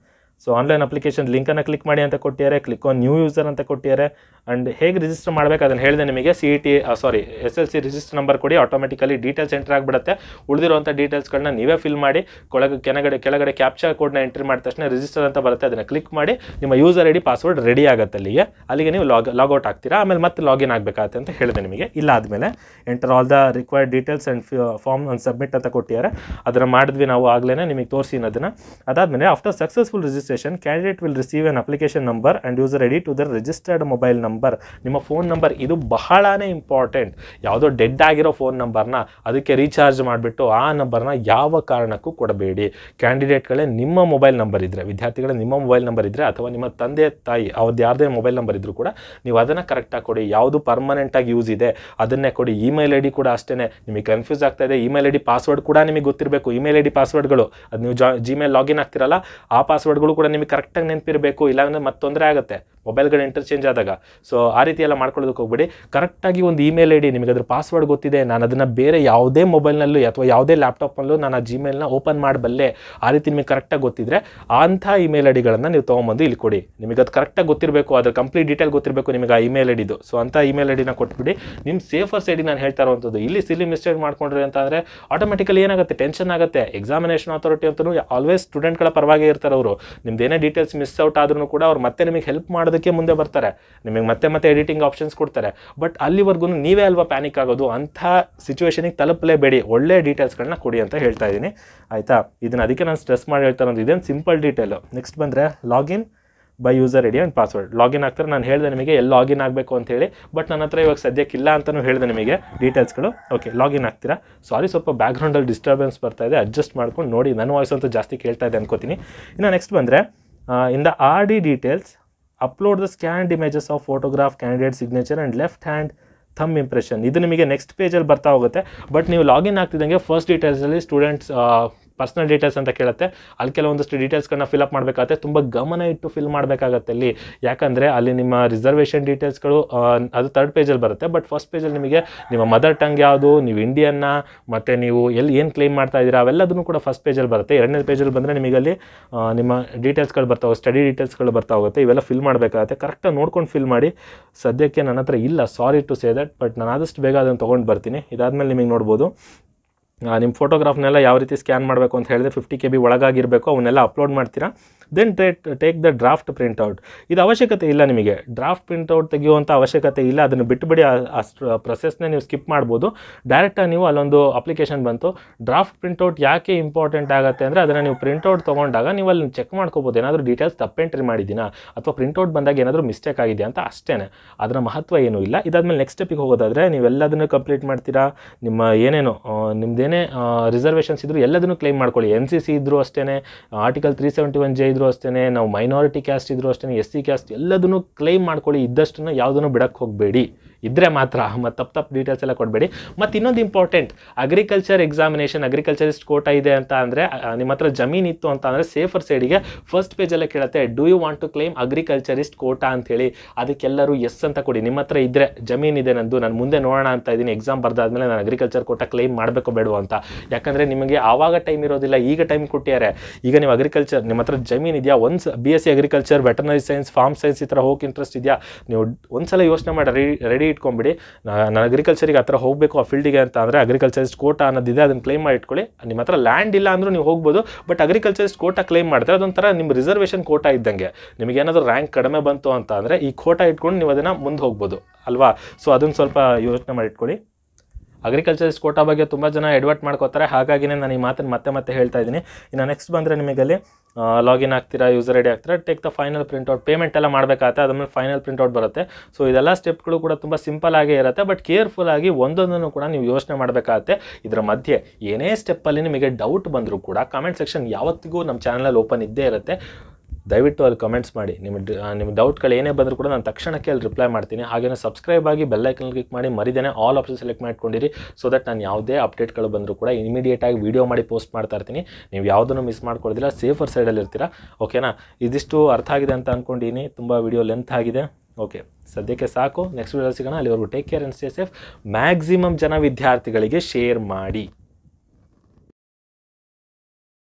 ಸೊ ಆನ್ಲೈನ್ ಅಪ್ಲಿಕೇಶನ್ ಲಿಂಕನ್ನು ಕ್ಲಿಕ್ ಮಾಡಿ ಅಂತ ಕೊಟ್ಟಿದ್ದಾರೆ ಕ್ಲಿಕ್ ಆನ್ ನ್ಯೂ ಯೂಸರ್ ಅಂತ ಕೊಟ್ಟಿದ್ದಾರೆ ಆ್ಯಂಡ್ ಹೇಗೆ ರಿಜಿಸ್ಟರ್ ಮಾಡಬೇಕು ಅದನ್ನು ಹೇಳಿದೆ ನಿಮಗೆ C E T sorry S L C register number ಕೊಡಿ ಆಟೋಮೆಟಿಕಲಿ ಡೀಟೇಲ್ಸ್ ಎಂಟ್ರ್ ಆಗಿಬಿಡುತ್ತೆ ಉಳಿದಿರುವಂಥ ಡೀಟೇಲ್ಸ್ಗಳನ್ನ ನೀವೇ ಫಿಲ್ ಮಾಡಿ ಕೊಳಗೆ ಕೆಳಗಡೆ ಕೆಳಗಡೆ ಕ್ಯಾಪ್ಚರ್ ಕೋಡ್ನ ಎಂಟ್ರಿ ಮಾಡಿದ ತಕ್ಷಣ ರಿಜಿಸ್ಟರ್ ಅಂತ ಬರುತ್ತೆ ಅದನ್ನು ಕ್ಲಿಕ್ ಮಾಡಿ ನಿಮ್ಮ user I D password ready ಆಗುತ್ತೆ ಅಲ್ಲಿಗೆ ಅಲ್ಲಿಗೆ ನೀವು ಲಾಗ್ ಲಾಗೌಟ್ ಆಗ್ತೀರಾ ಆಮೇಲೆ ಮತ್ತೆ ಲಾಗಿನ್ ಆಗಬೇಕಾಗುತ್ತೆ ಅಂತ ಹೇಳಿದೆ ನಿಮಗೆ ಇಲ್ಲ ಆದಮೇಲೆ enter all the required details and form ಒಂದು ಸಬ್ಮಿಟ್ ಅಂತ ಕೊಟ್ಟಿದ್ದಾರೆ ಅದನ್ನು ಮಾಡಿದ್ವಿ ನಾವು ಆಗಲೇ ನಿಮಗೆ ತೋರಿಸಿ ಅದನ್ನು ಅದಾದಮೇಲೆ after successful register registration, candidate will receive an application number and user ID to the registered mobile number ನಿಮ್ಮ ಫೋನ್ ನಂಬರ್ ಇದು ಬಹಳಾನೇ ಇಂಪಾರ್ಟೆಂಟ್ ಯಾವುದೋ ಡೆಡ್ ಆಗಿರೋ ಫೋನ್ ನಂಬರ್ನ ಅದಕ್ಕೆ ರೀಚಾರ್ಜ್ ಮಾಡಿಬಿಟ್ಟು ಆ ನಂಬರ್ನ ಯಾವ ಕಾರಣಕ್ಕೂ ಕೊಡಬೇಡಿ ಕ್ಯಾಂಡಿಡೇಟ್ಗಳೇ ನಿಮ್ಮ ಮೊಬೈಲ್ ನಂಬರ್ ಇದ್ದರೆ ವಿದ್ಯಾರ್ಥಿಗಳೇ ನಿಮ್ಮ ಮೊಬೈಲ್ ನಂಬರ್ ಇದ್ದರೆ ಅಥವಾ ನಿಮ್ಮ ತಂದೆ ತಾಯಿ ಅವ್ರದ್ದು ಯಾರದೇ ಮೊಬೈಲ್ ನಂಬರ್ ಇದ್ದರೂ ಕೂಡ ನೀವು ಅದನ್ನು ಕರೆಕ್ಟಾಗಿ ಕೊಡಿ ಯಾವುದು ಪರ್ಮನೆಂಟಾಗಿ ಯೂಸ್ ಇದೆ ಅದನ್ನೇ ಕೊಡಿ ಇಮೇಲ್ ಐ ಡಿ ಕೂಡ ಅಷ್ಟೇ ನಿಮಗೆ ಕನ್ಫ್ಯೂಸ್ ಆಗ್ತಾ ಇದೆ ಇಮೇಲ್ ಐ ಡಿ ಪಾಸ್ವರ್ಡ್ ಕೂಡ ನಿಮಗೆ ಗೊತ್ತಿರಬೇಕು ಇಮೇಲ್ ಐ ಡಿ ಪಾಸ್ವರ್ಡ್ಗಳು ಅದು ನೀವು ಜಾ ಜಿಮೇಲ್ ಲಾಗಿನ್ ಆಗ್ತಿರಲ್ಲ ಆ ಪಾಸ್ವರ್ಡ್ಗಳು ಕೂಡ ನಿಮಗೆ ಕರೆಕ್ಟಾಗಿ ನೆನಪಿರಬೇಕು ಇಲ್ಲಾಂದರೆ ಮತ್ತೆ ತೊಂದರೆ ಆಗುತ್ತೆ ಮೊಬೈಲ್ಗಳು ಇಂಟರ್ಚೇಂಜ್ ಆದಾಗ ಸೊ ಆ ರೀತಿ ಎಲ್ಲ ಮಾಡ್ಕೊಳ್ಳೋದಕ್ಕೆ ಹೋಗ್ಬಿಡಿ ಕರೆಕ್ಟಾಗಿ ಒಂದು ಇಮೇಲ್ ಐ ಡಿ ನಿಮಗೆ ಅದ್ರ ಪಾಸ್ವರ್ಡ್ ಗೊತ್ತಿದೆ ನಾನು ಅದನ್ನು ಬೇರೆ ಯಾವುದೇ ಮೊಬೈಲ್ನಲ್ಲೂ ಅಥವಾ ಯಾವುದೇ ಲ್ಯಾಪ್ಟಾಪ್ನಲ್ಲೂ ನಾನು ಆ ಜಿಮೇಲ್ನ ಓಪನ್ ಮಾಡಬಲ್ಲೆ ಆ ರೀತಿ ನಿಮಗೆ ಕರೆಕ್ಟಾಗಿ ಗೊತ್ತಿದ್ರೆ ಅಂಥ ಇಮೇಲ್ ಐ ಡಿಗಳನ್ನು ನೀವು ತೊಗೊಂಬಂದು ಇಲ್ಲಿ ಕೊಡಿ ನಿಮಗೆ ಅದು ಕರೆಕ್ಟಾಗಿ ಗೊತ್ತಿರಬೇಕು ಅದ್ರ ಕಂಪ್ಲೀಟ್ ಡೀಟೇಲ್ ಗೊತ್ತಿರಬೇಕು ನಿಮಗೆ ಆ ಇಮೇಲ್ ಐ ಡಿದು ಸೊ ಅಂಥ ಇಮೇಲ್ ಐ ಡಿನ ಕೊಟ್ಬಿಡಿ ನಿಮ್ಮ ಸೇಫರ್ ಸೈಡಿ ನಾನು ಹೇಳ್ತಾ ಇರುವಂಥದ್ದು ಇಲ್ಲಿ ಸಿಲಿ ಮಿಸ್ಟೇಕ್ ಮಾಡ್ಕೊಂಡ್ರಿ ಅಂತ ಅಂದರೆ ಆಟೋಮೆಟಿಕಲಿ ಏನಾಗುತ್ತೆ ಟೆನ್ಷನ್ ಆಗುತ್ತೆ ಎಕ್ಸಾಮಿನೇಷನ್ ಅಥಾರಿಟಿ ಅಂತಲೂ ಆಲ್ವೇಸ್ ಸ್ಟೂಡೆಂಟ್ಗಳ ಪರವಾಗಿ ಇರ್ತಾರೆ ಅವರು ನಿಮ್ದು ಏನೇ ಡೀಟೇಲ್ಸ್ ಮಿಸ್ ಔಟ್ ಆದ್ರೂ ಕೂಡ ಅವ್ರು ಮತ್ತೆ ನಿಮಗೆ ಹೆಲ್ಪ್ ಮಾಡೋದಕ್ಕೆ ಮುಂದೆ ಬರ್ತಾರೆ ನಿಮಗೆ ಮತ್ತೆ ಮತ್ತೆ ಎಡಿಟಿಂಗ್ ಆಪ್ಷನ್ಸ್ ಕೊಡ್ತಾರೆ ಬಟ್ ಅಲ್ಲಿವರೆಗೂ ನೀವೇ ಅಲ್ವಾ ಪ್ಯಾನಿಕ್ ಆಗೋದು ಅಂಥ ಸಿಚುವೇಶನಿಗೆ ತಲುಪಲೇಬೇಡಿ ಒಳ್ಳೆ ಡೀಟೇಲ್ಸ್ಗಳನ್ನ ಕೊಡಿ ಅಂತ ಹೇಳ್ತಾ ಇದ್ದೀನಿ ಆಯಿತಾ ಇದನ್ನು ಅದಕ್ಕೆ ನಾನು ಸ್ಟ್ರೆಸ್ ಮಾಡಿ ಹೇಳ್ತಾ ಇರೋದು ಇದೇನು ಸಿಂಪಲ್ ಡೀಟೇಲು ನೆಕ್ಸ್ಟ್ ಬಂದರೆ login by user ID and password login ಆಗ್ತಾರೆ ನಾನು ಹೇಳಿದೆ ನಿಮಗೆ ಎಲ್ಲಿ ಲಾಗಿನ್ ಆಗಬೇಕು ಅಂತ ಹೇಳಿ ಬಟ್ ನನ್ನ ಹತ್ರ ಇವಾಗ ಸದ್ಯಕ್ಕಿಲ್ಲ ಅಂತಲೂ ಹೇಳಿದೆ ನಿಮಗೆ ಡೀಟೇಲ್ಸ್ಗಳು ಓಕೆ ಲಾಗಿನ್ ಆಗ್ತೀರಾ ಸಾರಿ ಸ್ವಲ್ಪ ಬ್ಯಾಕ್ಗ್ರೌಂಡಲ್ಲಿ ಡಿಸ್ಟರ್ಬೆನ್ಸ್ ಬರ್ತಾ ಇದೆ ಅಡ್ಜಸ್ಟ್ ಮಾಡ್ಕೊಂಡು ನೋಡಿ ನನ್ನ ವಾಯ್ಸ್ ಅಂತೂ ಜಾಸ್ತಿ ಕೇಳ್ತಾ ಇದೆ ಅನ್ಕೋತೀನಿ ಇನ್ನು ನೆಕ್ಸ್ಟ್ ಬಂದರೆ in the R D details upload the scanned images of photograph candidate signature and left hand thumb impression ಇದು ನಿಮಗೆ ನೆಕ್ಸ್ಟ್ ಪೇಜಲ್ಲಿ ಬರ್ತಾ ಹೋಗುತ್ತೆ ಬಟ್ ನೀವು ಲಾಗಿನ್ ಆಗ್ತಿದ್ದಂಗೆ ಫಸ್ಟ್ ಡೀಟೇಲ್ಸಲ್ಲಿ ಸ್ಟೂಡೆಂಟ್ಸ್ ಪರ್ಸನಲ್ ಡೀಟೇಲ್ಸ್ ಅಂತ ಕೇಳುತ್ತೆ ಅಲ್ಲಿ ಕೆಲವೊಂದಷ್ಟು ಡೀಟೇಲ್ಸ್ಗಳನ್ನ ಫಿಲಪ್ ಮಾಡಬೇಕಾಗುತ್ತೆ ತುಂಬ ಗಮನ ಇಟ್ಟು ಫಿಲ್ ಮಾಡಬೇಕಾಗತ್ತೆ ಅಲ್ಲಿ ಯಾಕಂದರೆ ಅಲ್ಲಿ ನಿಮ್ಮ ರಿಸರ್ವೇಷನ್ ಡೀಟೇಲ್ಸ್ಗಳು ಅದು ತರ್ಡ್ ಪೇಜಲ್ಲಿ ಬರುತ್ತೆ ಬಟ್ ಫಸ್ಟ್ ಪೇಜಲ್ಲಿ ನಿಮಗೆ ನಿಮ್ಮ ಮದರ್ ಟಂಗ್ ಯಾವುದು ನೀವು ಇಂಡಿಯನ್ನ ಮತ್ತು ನೀವು ಎಲ್ಲಿ ಏನು ಕ್ಲೇಮ್ ಮಾಡ್ತಾ ಇದ್ದೀರಾ ಅವೆಲ್ಲದನ್ನು ಕೂಡ ಫಸ್ಟ್ ಪೇಜಲ್ಲಿ ಬರುತ್ತೆ ಎರಡನೇ ಪೇಜಲ್ಲಿ ಬಂದರೆ ಅಲ್ಲಿ ನಿಮ್ಮ ಡೀಟೇಲ್ಸ್ಗಳು ಬರ್ತಾ ಹೋಗುತ್ತೆ ಸ್ಟಡಿ ಡೀಟೇಲ್ಸ್ಗಳು ಬರ್ತಾ ಹೋಗುತ್ತೆ ಇವೆಲ್ಲ ಫಿಲ್ ಮಾಡಬೇಕಾಗತ್ತೆ ಕರೆಕ್ಟಾಗಿ ನೋಡ್ಕೊಂಡು ಫಿಲ್ ಮಾಡಿ ಸದ್ಯಕ್ಕೆ ನನ್ನ ಹತ್ರ ಇಲ್ಲ sorry to say that but ನಾನು ಆದಷ್ಟು ಬೇಗ ಅದನ್ನು ತೊಗೊಂಡು ಬರ್ತೀನಿ ಇದಾದಮೇಲೆ ನಿಮಗೆ ನೋಡ್ಬೋದು ನಿಮ್ಮ ಫೋಟೋಗ್ರಾಫ್ನೆಲ್ಲ ಯಾವ ರೀತಿ ಸ್ಕ್ಯಾನ್ ಮಾಡಬೇಕು ಅಂತ ಹೇಳಿದ್ರೆ ಫಿಫ್ಟಿ ಕೆ ಬಿ ಒಳಗಾಗಿರಬೇಕು ಅವನ್ನೆಲ್ಲ ಅಪ್ಲೋಡ್ ಮಾಡ್ತೀರಾ then take the draft printout ಇದು ಅವಶ್ಯಕತೆ ಇಲ್ಲ ನಿಮಗೆ ಡ್ರಾಫ್ಟ್ ಪ್ರಿಂಟೌಟ್ ತೆಗೆಯುವಂಥ ಅವಶ್ಯಕತೆ ಇಲ್ಲ ಅದನ್ನು ಬಿಟ್ಟುಬಿಡಿ ಅಷ್ಟು ಪ್ರೊಸೆಸ್ನ ನೀವು ಸ್ಕಿಪ್ ಮಾಡ್ಬೋದು ಡೈರೆಕ್ಟಾಗಿ ನೀವು ಅಲ್ಲೊಂದು ಅಪ್ಲಿಕೇಶನ್ ಬಂತು ಡ್ರಾಫ್ಟ್ ಪ್ರಿಂಟೌಟ್ ಯಾಕೆ ಇಂಪಾರ್ಟೆಂಟ್ ಆಗುತ್ತೆ ಅಂದರೆ ಅದನ್ನು ನೀವು ಪ್ರಿಂಟೌಟ್ ತೊಗೊಂಡಾಗ ನೀವು ಅಲ್ಲಿ ಚೆಕ್ ಮಾಡ್ಕೋಬೋದು ಏನಾದರೂ ಡೀಟೇಲ್ಸ್ ತಪ್ಪೆಂಟ್ರಿ ಮಾಡಿದ್ದೀನಾ ಅಥವಾ ಪ್ರಿಂಟೌಟ್ ಬಂದಾಗ ಏನಾದರೂ ಮಿಸ್ಟೇಕ್ ಆಗಿದೆ ಅಂತ ಅಷ್ಟೇ ಅದರ ಮಹತ್ವ ಏನೂ ಇಲ್ಲ ಇದಾದಮೇಲೆ ನೆಕ್ಸ್ಟ್ ಸ್ಟೆಪ್ಪಿಗೆ ಹೋಗೋದಾದರೆ ನೀವೆಲ್ಲದನ್ನು ಕಂಪ್ಲೀಟ್ ಮಾಡ್ತೀರಾ ನಿಮ್ಮ ಏನೇನು ನಿಮ್ಮದೇನೇ ರಿಸರ್ವೇಷನ್ಸ್ ಇದ್ದರೂ ಎಲ್ಲದನ್ನು ಕ್ಲೈಮ್ ಮಾಡ್ಕೊಳ್ಳಿ ಎನ್ ಸಿ ಸಿ ಇದ್ದರೂ ಅಷ್ಟೇ article three seventy one J ಇದ್ರು ಅಷ್ಟೇ ನಾವು ಮೈನಾರಿಟಿ ಕ್ಯಾಸ್ಟ್ ಇದ್ರು ಅಷ್ಟೇ ಎಸ್ ಸಿ ಕ್ಯಾಸ್ಟ್ ಎಲ್ಲದನ್ನು ಕ್ಲೈಮ್ ಮಾಡ್ಕೊಳ್ಳಿ ಇದ್ದಷ್ಟನ್ನು ಯಾವುದನ್ನು ಬಿಡಕ್ಕೆ ಹೋಗಬೇಡಿ ಇದ್ರೆ ಮಾತ್ರ ಮತ್ತು ತಪ್ಪು ತಪ್ಪು ಡೀಟೇಲ್ಸ್ ಎಲ್ಲ ಕೊಡಬೇಡಿ ಮತ್ತು ಇನ್ನೊಂದು important agriculture examination agriculturist quota ಇದೆ ಅಂತ ಅಂದರೆ ನಿಮ್ಮ ಹತ್ರ ಜಮೀನು ಇತ್ತು ಅಂತ ಅಂದರೆ ಸೇಫರ್ ಸೈಡಿಗೆ ಫಸ್ಟ್ ಪೇಜೆಲ್ಲ ಕೇಳುತ್ತೆ do you want to claim agriculturist quota ಅಂತೇಳಿ ಅದಕ್ಕೆಲ್ಲರೂ ಎಸ್ ಅಂತ ಕೊಡಿ ನಿಮ್ಮ ಹತ್ರ ಇದ್ದರೆ ಜಮೀನಿದೆ ನಂದು ನಾನು ಮುಂದೆ ನೋಡೋಣ ಅಂತ ಇದ್ದೀನಿ ಎಕ್ಸಾಮ್ ಬರ್ದಾದ್ಮೇಲೆ ನಾನು ಅಗ್ರಿಕಲ್ಚರ್ ಕೋಟ ಕ್ಲೇಮ್ ಮಾಡಬೇಕು ಬೇಡ ಅಂತ ಯಾಕಂದರೆ ನಿಮಗೆ ಆವಾಗ ಟೈಮ್ ಇರೋದಿಲ್ಲ ಈಗ ಟೈಮ್ ಕೊಟ್ಟಿದ್ದಾರೆ ಈಗ ನೀವು ಅಗ್ರಿಕಲ್ಚರ್ ನಿಮ್ಮ ಹತ್ರ ಜಮೀನು ಇದೆಯಾ ಒಂದು B S C agriculture veterinary science farm science ಈ ಥರ ಹೋಗಿ ಇಂಟ್ರೆಸ್ಟ್ ಇದೆಯಾ ನೀವು ಒಂದ್ಸಲ ಯೋಚನೆ ಮಾಡಿ ರೆಡಿ ಇಟ್ಕೊಂಡ್ಬಿಡಿ ಇಟ್ಕೊಂಬಿಡಿ ನಾನು ಅಗ್ರಿಕಲ್ಚರಿಗೆ ಹತ್ರ ಹೋಗಬೇಕು ಆ ಫೀಲ್ಡಿಗೆ ಅಂತ ಅಂದರೆ ಅಗ್ರಿಕಲ್ಚರಿಸ್ಟ್ ಕೋಟ ಅನ್ನೋದಿದೆ ಅದನ್ನು ಕ್ಲೇಮ್ ಮಾಡಿ ಇಟ್ಕೊಳ್ಳಿ ನಿಮ್ಮ ಹತ್ರ ಲ್ಯಾಂಡ್ ಇಲ್ಲ ಅಂದರೂ ನೀವು ಹೋಗ್ಬೋದು ಬಟ್ ಅಗ್ರಿಕಲ್ಚರಿಸ್ಟ್ ಕೋಟ ಕ್ಲೇಮ್ ಮಾಡ್ತಾರೆ ಅದೊಂಥರ ನಿಮ್ಮ ರಿಸರ್ವೇಷನ್ ಕೋಟ ಇದ್ದಂಗೆ ನಿಮಗೆ ಏನಾದರೂ ರ್ಯಾಂಕ್ ಕಡಿಮೆ ಬಂತು ಅಂತ ಅಂದರೆ ಈ ಕೋಟ ಇಟ್ಕೊಂಡು ನೀವು ಅದನ್ನು ಮುಂದೆ ಹೋಗ್ಬೋದು ಅಲ್ವಾ ಸೊ ಅದನ್ನು ಸ್ವಲ್ಪ ಯೋಚನೆ ಮಾಡಿಟ್ಕೊಳ್ಳಿ ಅಗ್ರಿಕಲ್ಚರಿಸ್ಟ್ ಕೋಟಾ ಬಗ್ಗೆ ತುಂಬ ಜನ ಎಡ್ವರ್ಟ್ ಮಾಡ್ಕೋತಾರೆ ಹಾಗಾಗಿನೇ ನಾನು ಈ ಮಾತನ್ನು ಮತ್ತೆ ಮತ್ತೆ ಹೇಳ್ತಾ ಇದ್ದೀನಿ ಇನ್ನು ನೆಕ್ಸ್ಟ್ ಬಂದರೆ ನಿಮಗೆ ಅಲ್ಲಿ ಲಾಗಿನ್ ಆಗ್ತೀರಾ ಯೂಸರ್ ಐಡಿ ಆಗ್ತೀರಾ take the final printout payment ಎಲ್ಲ ಮಾಡಬೇಕಾಗುತ್ತೆ ಅದಮೇಲೆ ಫೈನಲ್ ಪ್ರಿಂಟ್ಔಟ್ ಬರುತ್ತೆ ಸೊ ಇದೆಲ್ಲ ಸ್ಟೆಪ್ಗಳು ಕೂಡ ತುಂಬ ಸಿಂಪಲ್ ಆಗೇ ಇರುತ್ತೆ ಬಟ್ ಕೇರ್ಫುಲ್ ಆಗಿ ಒಂದೊಂದನ್ನು ಕೂಡ ನೀವು ಯೋಚನೆ ಮಾಡಬೇಕಾಗತ್ತೆ ಇದರ ಮಧ್ಯೆ ಏನೇ ಸ್ಟೆಪ್ಪಲ್ಲಿ ನಿಮಗೆ ಡೌಟ್ ಬಂದರೂ ಕೂಡ ಕಾಮೆಂಟ್ ಸೆಕ್ಷನ್ ಯಾವತ್ತಿಗೂ ನಮ್ಮ ಚಾನಲಲ್ಲಿ ಓಪನ್ ಇದ್ದೇ ಇರುತ್ತೆ ದಯವಿಟ್ಟು ಅಲ್ಲಿ ಕಮೆಂಟ್ಸ್ ಮಾಡಿ ನಿಮ್ಮ ನಿಮ್ಮ ಡೌಟ್ಗಳು ಏನೇ ಬಂದರೂ ಕೂಡ ನಾನು ತಕ್ಷಣಕ್ಕೆ ಅಲ್ಲಿ ರಿಪ್ಲೈ ಮಾಡ್ತೀನಿ ಹಾಗೆಯೇ ಸಬ್ಸ್ಕ್ರೈಬ್ ಆಗಿ ಬೆಲ್ಲೈಕನ್ ಕ್ಲಿಕ್ ಮಾಡಿ ಮರಿದೇನೆ ಆಲ್ ಆಪ್ಷನ್ ಸೆಲೆಕ್ಟ್ ಮಾಡ್ಕೊಂಡಿರಿ ಸೊ ದಟ್ ನಾನು ಯಾವುದೇ ಅಪ್ಡೇಟ್ಗಳು ಬಂದರೂ ಕೂಡ ಇಮಿಡಿಯೇಟಾಗಿ ವೀಡಿಯೋ ಮಾಡಿ ಪೋಸ್ಟ್ ಮಾಡ್ತಾ ಇರ್ತೀನಿ ನೀವು ಯಾವುದನ್ನು ಮಿಸ್ ಮಾಡ್ಕೊಳ್ಳೋದಿಲ್ಲ ಸೇಫರ್ ಸೈಡಲ್ಲಿ ಇರ್ತೀರಾ ಓಕೆನಾ ಇದಿಷ್ಟು ಅರ್ಥ ಆಗಿದೆ ಅಂತ ಅಂದ್ಕೊಂಡಿನಿ ತುಂಬ ವೀಡಿಯೋ ಲೆಂತ್ ಆಗಿದೆ ಓಕೆ ಸದ್ಯಕ್ಕೆ ಸಾಕು ನೆಕ್ಸ್ಟ್ ವೀಡಿಯೋ ಸಿಗೋಣ ಅಲ್ಲಿವರೆಗೂ take care and stay safe maximum ಜನ ವಿದ್ಯಾರ್ಥಿಗಳಿಗೆ ಶೇರ್ ಮಾಡಿ